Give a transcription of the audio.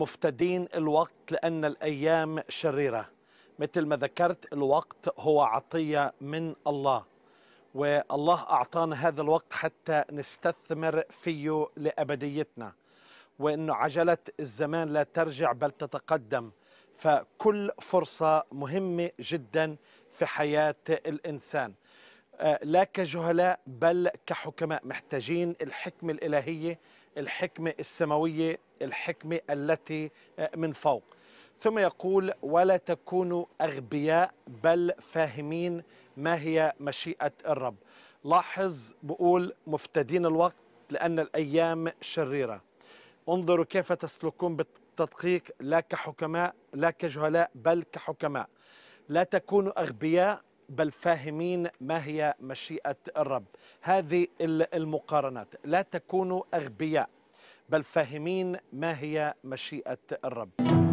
مفتدين الوقت لأن الأيام شريرة مثل ما ذكرت الوقت هو عطية من الله والله أعطانا هذا الوقت حتى نستثمر فيه لأبديتنا وأنه عجلة الزمان لا ترجع بل تتقدم فكل فرصة مهمة جدا في حياة الإنسان آه، لا كجهلاء بل كحكماء محتاجين الحكمة الإلهية الحكمة السماوية الحكمة التي آه، من فوق ثم يقول ولا تكونوا أغبياء بل فاهمين ما هي مشيئة الرب لاحظ بقول مفتدين الوقت لأن الأيام شريرة انظروا كيف تسلكون بالتدقيق لا كحكماء لا كجهلاء بل كحكماء لا تكونوا أغبياء بل فاهمين ما هي مشيئة الرب هذه المقارنات لا تكونوا أغبياء بل فاهمين ما هي مشيئة الرب